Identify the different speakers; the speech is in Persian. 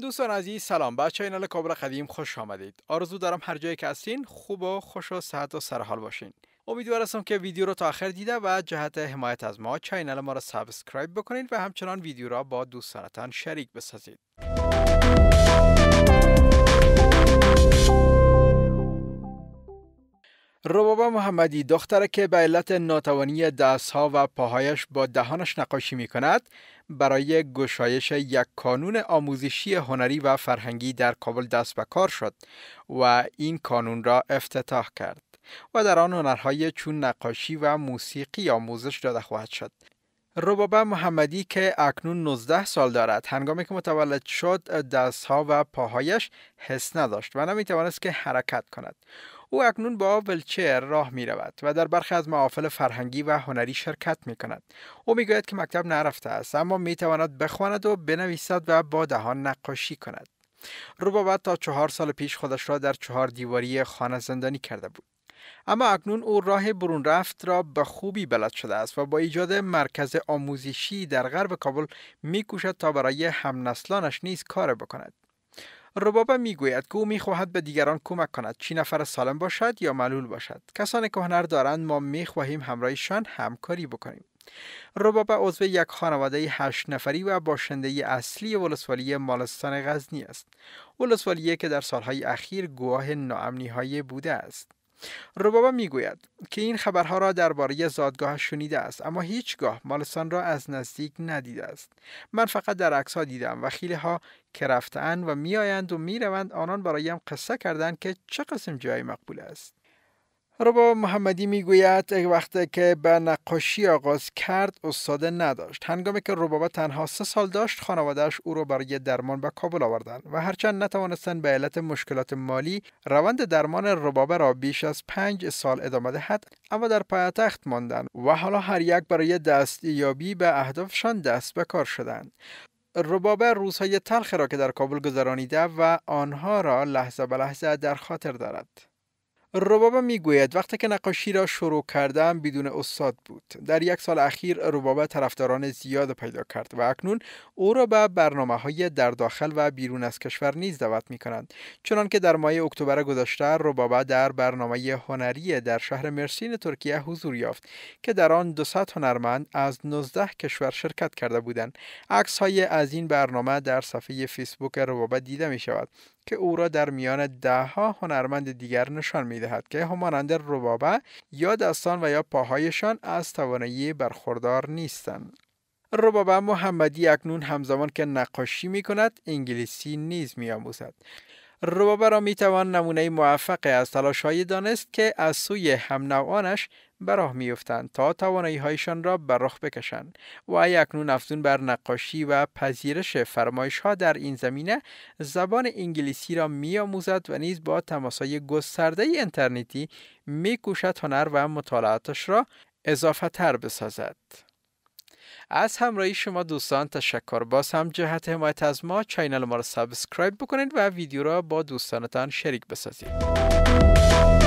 Speaker 1: دوستان عزیز سلام به چینل کابل قدیم خوش آمدید آرزو دارم هر جایی که هستین خوب و خوش و صحت و سرحال باشین امیدوار هستم که ویدیو رو تا آخر دیده و جهت حمایت از ما چینل ما را سابسکرایب بکنید و همچنان ویدیو را با دوستانتان شریک بسازید روبابا محمدی دختر که به علت ناتوانی دستها و پاهایش با دهانش نقاشی می کند برای گشایش یک کانون آموزشی هنری و فرهنگی در کابل دست به کار شد و این کانون را افتتاح کرد و در آن هنرهای چون نقاشی و موسیقی آموزش داده خواهد شد ربابه محمدی که اکنون 19 سال دارد هنگامی که متولد شد دستها و پاهایش حس نداشت و نمی توانست که حرکت کند او اکنون با ولچر راه می رود و در برخی از معافل فرهنگی و هنری شرکت می کند. او می گوید که مکتب نرفته است اما می تواند بخواند و بنویسد و با دهان نقاشی کند. روبابا تا چهار سال پیش خودش را در چهار دیواری خانه زندانی کرده بود. اما اکنون او راه برون رفت را به خوبی بلد شده است و با ایجاد مرکز آموزشی در غرب کابل میکوشد تا برای همنسلانش نیز کار بکند می گوید که او خواهد به دیگران کمک کند چی نفر سالم باشد یا معلول باشد کسانی که هنر دارند ما میخواهیم همراهشان همکاری بکنیم ربابه عضو یک خانواده هشت نفری و باشنده اصلی ولسوالی مالستان غزنی است ولسوالیه که در سالهای اخیر گواه ناامنی بوده است ربابا میگوید که این خبرها را درباره زادگاه شنیده است اما هیچگاه مالستان را از نزدیک ندیده است من فقط در عکسها دیدم و خیلی ها که رفتن و میآیند و میروند آنان برایم قصه کردند که چه قسم جای مقبول است ربا محمدی میگوید یک وقتی که به نقاشی آغاز کرد استاد نداشت هنگامی که ربابه تنها سه سال داشت خانوادهش او را برای درمان به کابل آوردند و هرچند نتوانستند به علت مشکلات مالی روند درمان ربابه را بیش از پنج سال ادامه دهد اما در پایتخت ماندند و حالا هر یک برای دستیابی به اهدافشان دست به کار شدند ربابه روزهای تلخ را که در کابل گذرانیده و آنها را لحظه به لحظه در خاطر دارد رباب میگوید وقتی که نقاشی را شروع کردم بدون استاد بود در یک سال اخیر رباب طرفداران زیاد پیدا کرد و اکنون او را به برنامه های در داخل و بیرون از کشور نیز دعوت می کنند چنان که در ماه اکتبر گذشته ربابه در برنامه هنری در شهر مرسین ترکیه حضور یافت که در آن 200 هنرمند از 19 کشور شرکت کرده بودند عکس های از این برنامه در صفحه فیسبوک ربابه دیده می شود که او را در میان دهها هنرمند دیگر نشان می دهد که همانند ربابه یا دستان و یا پاهایشان از توانایی برخوردار نیستند. ربابه محمدی اکنون همزمان که نقاشی می کند انگلیسی نیز می آموزد. ربابه را می توان نمونه موفق از تلاش دانست که از سوی هم نوانش به راه تا توانایی هایشان را به رخ بکشند و اکنون افزون بر نقاشی و پذیرش فرمایش ها در این زمینه زبان انگلیسی را میآموزد و نیز با تماسای گسترده اینترنتی میکوشد هنر و مطالعاتش را اضافه تر بسازد از همراهی شما دوستان تشکر باز هم جهت حمایت از ما چینل ما را سابسکرایب بکنید و ویدیو را با دوستانتان شریک بسازید